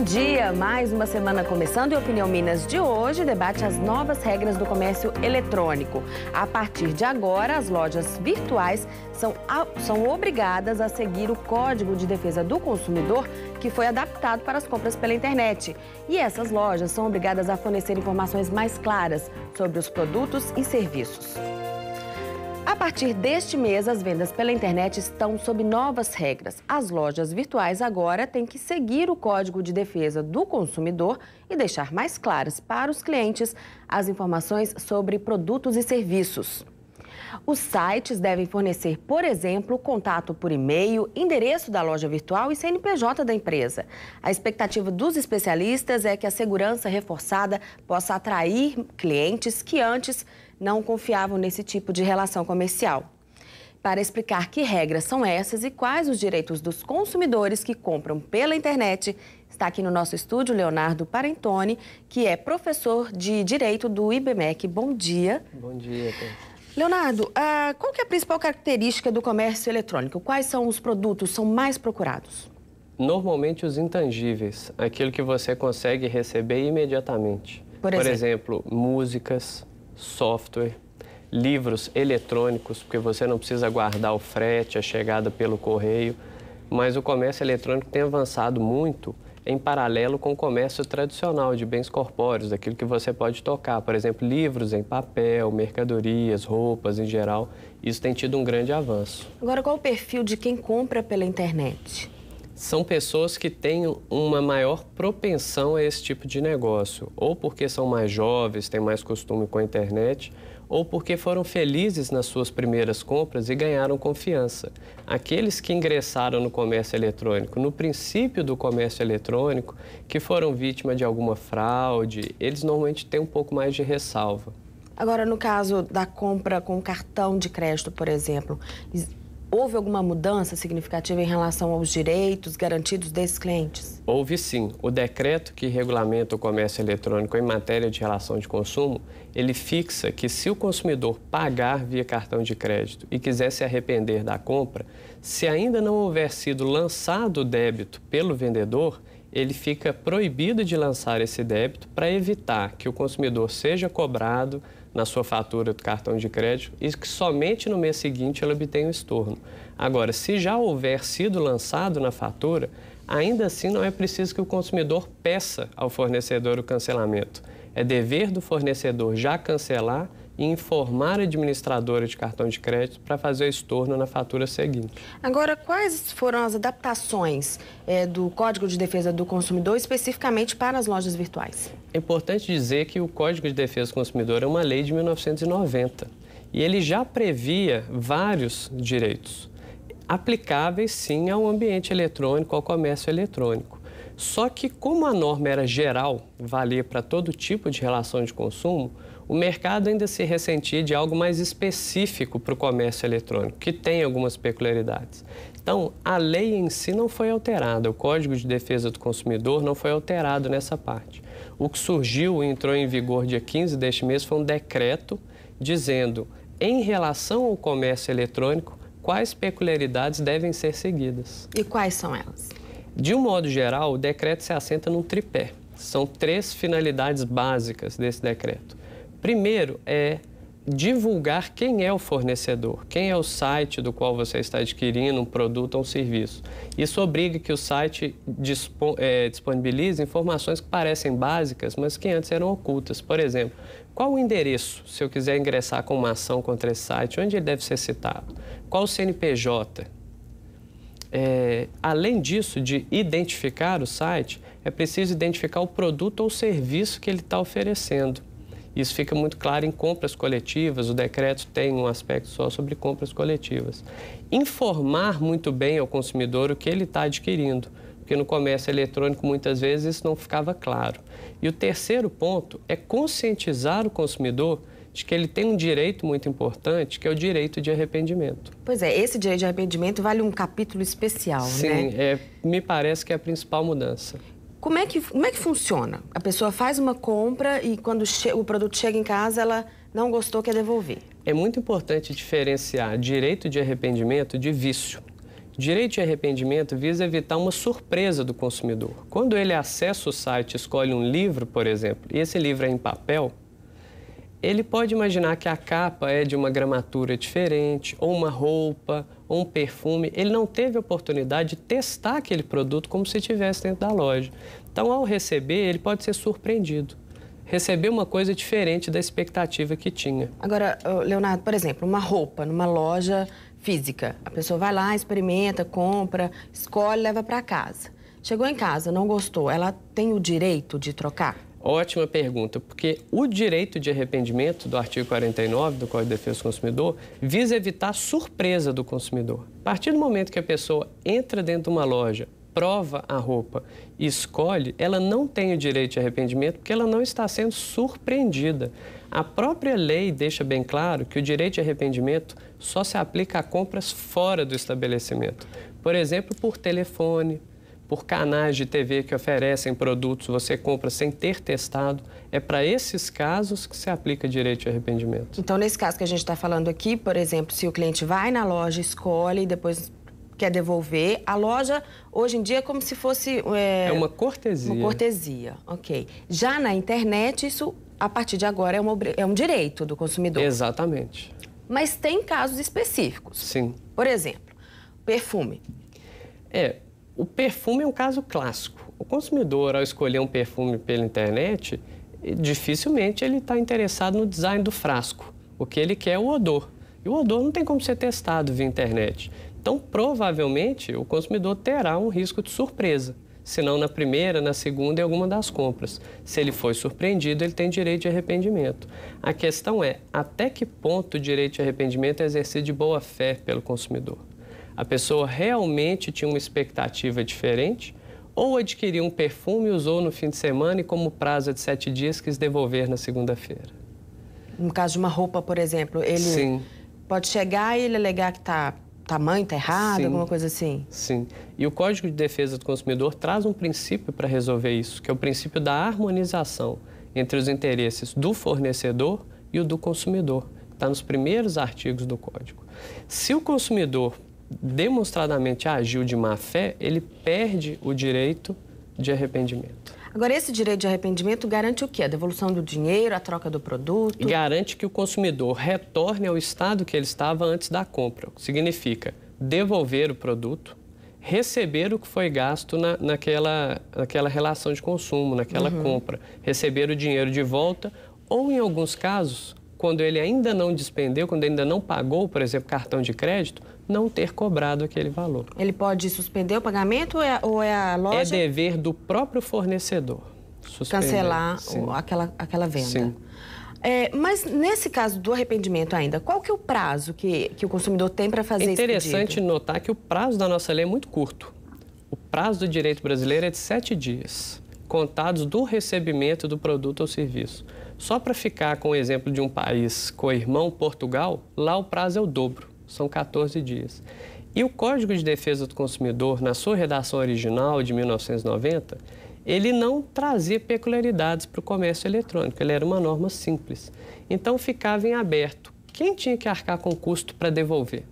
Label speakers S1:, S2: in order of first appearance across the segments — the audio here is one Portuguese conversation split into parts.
S1: Bom dia, mais uma semana começando e Opinião Minas de hoje debate as novas regras do comércio eletrônico. A partir de agora, as lojas virtuais são, são obrigadas a seguir o Código de Defesa do Consumidor, que foi adaptado para as compras pela internet. E essas lojas são obrigadas a fornecer informações mais claras sobre os produtos e serviços. A partir deste mês, as vendas pela internet estão sob novas regras. As lojas virtuais agora têm que seguir o Código de Defesa do Consumidor e deixar mais claras para os clientes as informações sobre produtos e serviços. Os sites devem fornecer, por exemplo, contato por e-mail, endereço da loja virtual e CNPJ da empresa. A expectativa dos especialistas é que a segurança reforçada possa atrair clientes que antes não confiavam nesse tipo de relação comercial. Para explicar que regras são essas e quais os direitos dos consumidores que compram pela internet, está aqui no nosso estúdio Leonardo Parentoni, que é professor de Direito do IBMEC. Bom dia. Bom dia, Leonardo, ah, qual é a principal característica do comércio eletrônico? Quais são os produtos são mais procurados?
S2: Normalmente os intangíveis, aquilo que você consegue receber imediatamente. Por exemplo, Por exemplo músicas, software, livros eletrônicos, porque você não precisa guardar o frete, a chegada pelo correio. Mas o comércio eletrônico tem avançado muito em paralelo com o comércio tradicional de bens corpóreos, daquilo que você pode tocar, por exemplo, livros em papel, mercadorias, roupas em geral. Isso tem tido um grande avanço.
S1: Agora, qual o perfil de quem compra pela internet?
S2: são pessoas que têm uma maior propensão a esse tipo de negócio, ou porque são mais jovens, têm mais costume com a internet, ou porque foram felizes nas suas primeiras compras e ganharam confiança. Aqueles que ingressaram no comércio eletrônico, no princípio do comércio eletrônico, que foram vítima de alguma fraude, eles normalmente têm um pouco mais de ressalva.
S1: Agora, no caso da compra com cartão de crédito, por exemplo, Houve alguma mudança significativa em relação aos direitos garantidos desses clientes?
S2: Houve sim. O decreto que regulamenta o comércio eletrônico em matéria de relação de consumo, ele fixa que se o consumidor pagar via cartão de crédito e quiser se arrepender da compra, se ainda não houver sido lançado o débito pelo vendedor, ele fica proibido de lançar esse débito para evitar que o consumidor seja cobrado na sua fatura do cartão de crédito e que somente no mês seguinte ela obtém o estorno. Agora, se já houver sido lançado na fatura, ainda assim não é preciso que o consumidor peça ao fornecedor o cancelamento. É dever do fornecedor já cancelar e informar a administradora de cartão de crédito para fazer o estorno na fatura seguinte.
S1: Agora, quais foram as adaptações é, do Código de Defesa do Consumidor especificamente para as lojas virtuais?
S2: É importante dizer que o Código de Defesa do Consumidor é uma lei de 1990 e ele já previa vários direitos aplicáveis sim ao ambiente eletrônico, ao comércio eletrônico. Só que, como a norma era geral, valia para todo tipo de relação de consumo, o mercado ainda se ressentir de algo mais específico para o comércio eletrônico, que tem algumas peculiaridades. Então, a lei em si não foi alterada, o Código de Defesa do Consumidor não foi alterado nessa parte. O que surgiu e entrou em vigor dia 15 deste mês foi um decreto dizendo, em relação ao comércio eletrônico, quais peculiaridades devem ser seguidas.
S1: E quais são elas?
S2: De um modo geral, o decreto se assenta num tripé. São três finalidades básicas desse decreto. Primeiro é divulgar quem é o fornecedor, quem é o site do qual você está adquirindo um produto ou um serviço. Isso obriga que o site é, disponibilize informações que parecem básicas, mas que antes eram ocultas. Por exemplo, qual o endereço, se eu quiser ingressar com uma ação contra esse site, onde ele deve ser citado? Qual o CNPJ? É, além disso, de identificar o site, é preciso identificar o produto ou serviço que ele está oferecendo isso fica muito claro em compras coletivas, o decreto tem um aspecto só sobre compras coletivas. Informar muito bem ao consumidor o que ele está adquirindo, porque no comércio eletrônico muitas vezes isso não ficava claro. E o terceiro ponto é conscientizar o consumidor de que ele tem um direito muito importante, que é o direito de arrependimento.
S1: Pois é, esse direito de arrependimento vale um capítulo especial, Sim, né? Sim,
S2: é, me parece que é a principal mudança.
S1: Como é, que, como é que funciona? A pessoa faz uma compra e quando o produto chega em casa, ela não gostou, quer devolver.
S2: É muito importante diferenciar direito de arrependimento de vício. Direito de arrependimento visa evitar uma surpresa do consumidor. Quando ele acessa o site, escolhe um livro, por exemplo, e esse livro é em papel, ele pode imaginar que a capa é de uma gramatura diferente, ou uma roupa, ou um perfume. Ele não teve oportunidade de testar aquele produto como se estivesse dentro da loja. Então, ao receber, ele pode ser surpreendido. Receber uma coisa diferente da expectativa que tinha.
S1: Agora, Leonardo, por exemplo, uma roupa numa loja física. A pessoa vai lá, experimenta, compra, escolhe, leva para casa. Chegou em casa, não gostou, ela tem o direito de trocar?
S2: Ótima pergunta, porque o direito de arrependimento do artigo 49 do Código de Defesa do Consumidor visa evitar surpresa do consumidor. A partir do momento que a pessoa entra dentro de uma loja, prova a roupa e escolhe, ela não tem o direito de arrependimento porque ela não está sendo surpreendida. A própria lei deixa bem claro que o direito de arrependimento só se aplica a compras fora do estabelecimento. Por exemplo, por telefone, por canais de TV que oferecem produtos, você compra sem ter testado. É para esses casos que se aplica direito de arrependimento.
S1: Então, nesse caso que a gente está falando aqui, por exemplo, se o cliente vai na loja, escolhe e depois quer devolver, a loja hoje em dia é como se fosse. É, é uma cortesia. Uma cortesia, ok. Já na internet, isso a partir de agora é, uma, é um direito do consumidor. Exatamente. Mas tem casos específicos. Sim. Por exemplo, perfume. É, o perfume é um caso clássico.
S2: O consumidor, ao escolher um perfume pela internet, eh, dificilmente ele está interessado no design do frasco. O que ele quer é o odor. E o odor não tem como ser testado via internet. Então, provavelmente, o consumidor terá um risco de surpresa, se não na primeira, na segunda e alguma das compras. Se ele foi surpreendido, ele tem direito de arrependimento. A questão é até que ponto o direito de arrependimento é exercido de boa fé pelo consumidor. A pessoa realmente tinha uma expectativa diferente ou adquiriu um perfume e usou no fim de semana e, como prazo é de sete dias, quis devolver na segunda-feira.
S1: No caso de uma roupa, por exemplo, ele Sim. pode chegar e ele alegar que está tamanho está errado, Sim. alguma coisa assim?
S2: Sim. E o Código de Defesa do Consumidor traz um princípio para resolver isso, que é o princípio da harmonização entre os interesses do fornecedor e o do consumidor. Está nos primeiros artigos do Código. Se o consumidor demonstradamente agiu de má fé, ele perde o direito de arrependimento.
S1: Agora, esse direito de arrependimento garante o quê? A devolução do dinheiro, a troca do produto?
S2: Garante que o consumidor retorne ao estado que ele estava antes da compra. Significa devolver o produto, receber o que foi gasto na, naquela, naquela relação de consumo, naquela uhum. compra, receber o dinheiro de volta ou, em alguns casos, quando ele ainda não despendeu, quando ainda não pagou, por exemplo, cartão de crédito, não ter cobrado aquele valor.
S1: Ele pode suspender o pagamento ou é, ou é a é loja? É dever do próprio fornecedor. Suspender. Cancelar aquela, aquela venda. Sim. É, mas nesse caso do arrependimento ainda, qual que é o prazo que, que o consumidor tem para fazer isso? É interessante
S2: notar que o prazo da nossa lei é muito curto. O prazo do direito brasileiro é de sete dias, contados do recebimento do produto ou serviço. Só para ficar com o exemplo de um país o irmão Portugal, lá o prazo é o dobro são 14 dias. E o Código de Defesa do Consumidor, na sua redação original de 1990, ele não trazia peculiaridades para o comércio eletrônico, ele era uma norma simples. Então ficava em aberto quem tinha que arcar com o custo para devolver.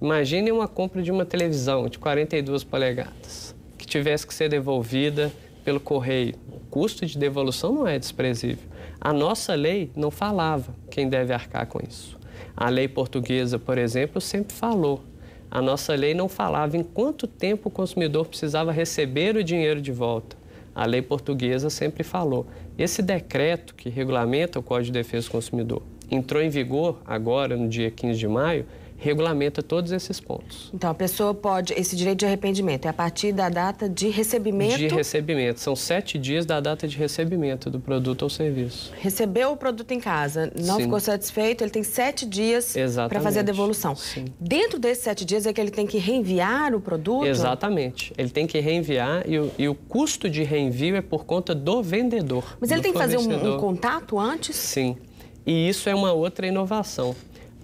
S2: Imagine uma compra de uma televisão de 42 polegadas que tivesse que ser devolvida pelo correio. O custo de devolução não é desprezível. A nossa lei não falava quem deve arcar com isso. A lei portuguesa, por exemplo, sempre falou. A nossa lei não falava em quanto tempo o consumidor precisava receber o dinheiro de volta. A lei portuguesa sempre falou. Esse decreto que regulamenta o Código de Defesa do Consumidor entrou em vigor agora, no dia 15 de maio, regulamenta todos esses pontos.
S1: Então, a pessoa pode, esse direito de arrependimento é a partir da data de recebimento? De
S2: recebimento, são sete dias da data de recebimento do produto ou serviço.
S1: Recebeu o produto em casa, não Sim. ficou satisfeito, ele tem sete dias para fazer a devolução. Sim. Dentro desses sete dias é que ele tem que reenviar o produto?
S2: Exatamente, ele tem que reenviar e o, e o custo de reenvio é por conta do vendedor. Mas ele tem que fazer um, um
S1: contato antes?
S2: Sim, e isso é uma outra inovação.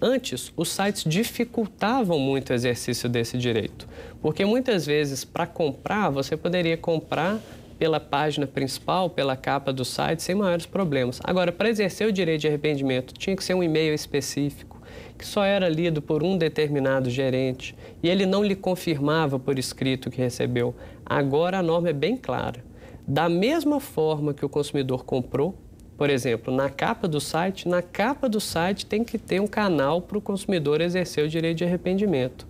S2: Antes, os sites dificultavam muito o exercício desse direito, porque muitas vezes para comprar você poderia comprar pela página principal, pela capa do site, sem maiores problemas. Agora, para exercer o direito de arrependimento, tinha que ser um e-mail específico, que só era lido por um determinado gerente, e ele não lhe confirmava por escrito que recebeu. Agora a norma é bem clara. Da mesma forma que o consumidor comprou, por exemplo, na capa do site, na capa do site tem que ter um canal para o consumidor exercer o direito de arrependimento.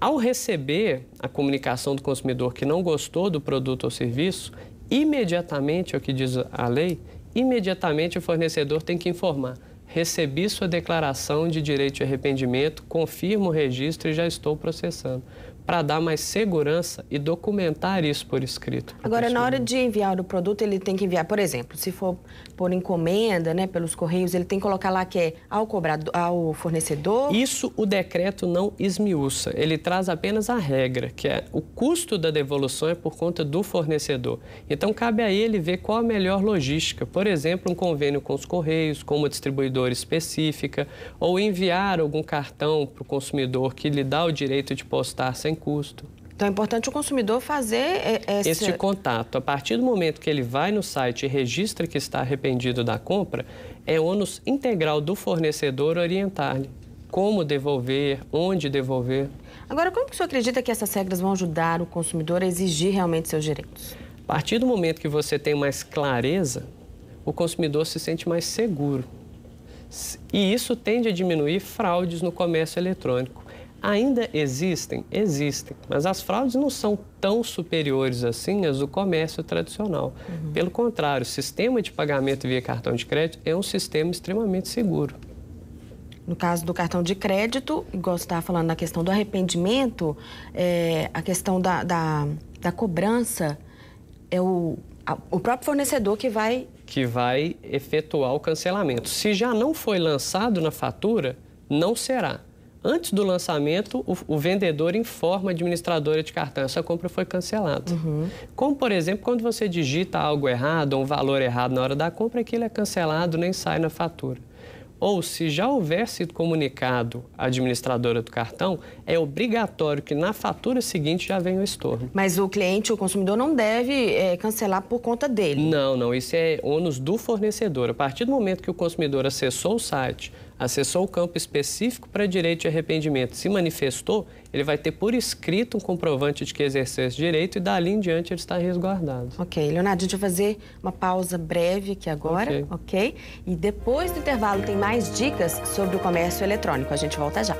S2: Ao receber a comunicação do consumidor que não gostou do produto ou serviço, imediatamente, é o que diz a lei, imediatamente o fornecedor tem que informar: recebi sua declaração de direito de arrependimento, confirmo o registro e já estou processando para dar mais segurança e documentar isso por escrito.
S1: Agora, na hora de enviar o produto, ele tem que enviar, por exemplo, se for por encomenda, né, pelos correios, ele tem que colocar lá que é ao cobrador, ao fornecedor. Isso o decreto não
S2: esmiuça. Ele traz apenas a regra, que é o custo da devolução é por conta do fornecedor. Então cabe a ele ver qual a melhor logística, por exemplo, um convênio com os correios, com uma distribuidora específica, ou enviar algum cartão para o consumidor que lhe dá o direito de postar sem sem custo.
S1: Então é importante o consumidor fazer é, essa... este
S2: contato. A partir do momento que ele vai no site e registra que está arrependido da compra, é ônus integral do fornecedor orientar-lhe como devolver, onde devolver.
S1: Agora, como que o senhor acredita que essas regras vão ajudar o consumidor a exigir realmente seus direitos?
S2: A partir do momento que você tem mais clareza, o consumidor se sente mais seguro. E isso tende a diminuir fraudes no comércio eletrônico. Ainda existem? Existem, mas as fraudes não são tão superiores assim às do comércio tradicional. Uhum. Pelo contrário, o sistema de pagamento via cartão de crédito é um sistema extremamente seguro.
S1: No caso do cartão de crédito, igual você estava falando na questão do arrependimento, é, a questão da, da, da cobrança é o, a, o próprio fornecedor que vai.
S2: Que vai efetuar o cancelamento. Se já não foi lançado na fatura, não será antes do lançamento, o, o vendedor informa a administradora de cartão, essa compra foi cancelada. Uhum. Como, por exemplo, quando você digita algo errado, um valor errado na hora da compra, aquilo é cancelado, nem sai na fatura ou se já houver sido comunicado à administradora do cartão, é obrigatório que na fatura seguinte já venha o estorno.
S1: Mas o cliente, o consumidor, não deve é, cancelar por conta dele?
S2: Não, não. Isso é ônus do fornecedor. A partir do momento que o consumidor acessou o site, acessou o campo específico para direito de arrependimento, se manifestou, ele vai ter por escrito um comprovante de que exerceu esse direito e
S1: dali em diante ele está resguardado. Ok, Leonardo, a gente vai fazer uma pausa breve aqui agora, ok? E depois do intervalo tem mais dicas sobre o comércio eletrônico. A gente volta já.